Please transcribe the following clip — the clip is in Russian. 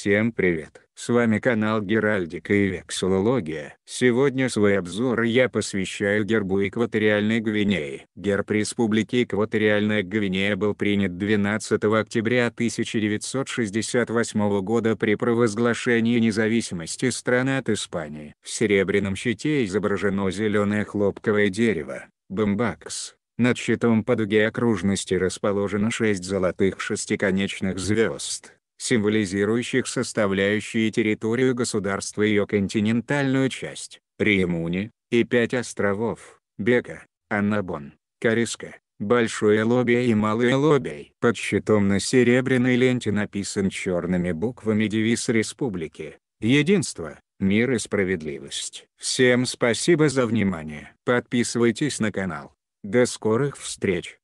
Всем привет! С вами канал Геральдика и Вексулология. Сегодня свой обзор я посвящаю гербу Экваториальной Гвинеи. Герб Республики Экваториальная Гвинея был принят 12 октября 1968 года при провозглашении независимости страны от Испании. В серебряном щите изображено зеленое хлопковое дерево, бомбакс. Над щитом по дуге окружности расположено шесть золотых шестиконечных звезд символизирующих составляющие территорию государства и ее континентальную часть, Римуни, и пять островов, Бека, Аннабон, Кариска, Большое лобби и Малое лобби. Под щитом на серебряной ленте написан черными буквами девиз республики, единство, мир и справедливость. Всем спасибо за внимание. Подписывайтесь на канал. До скорых встреч.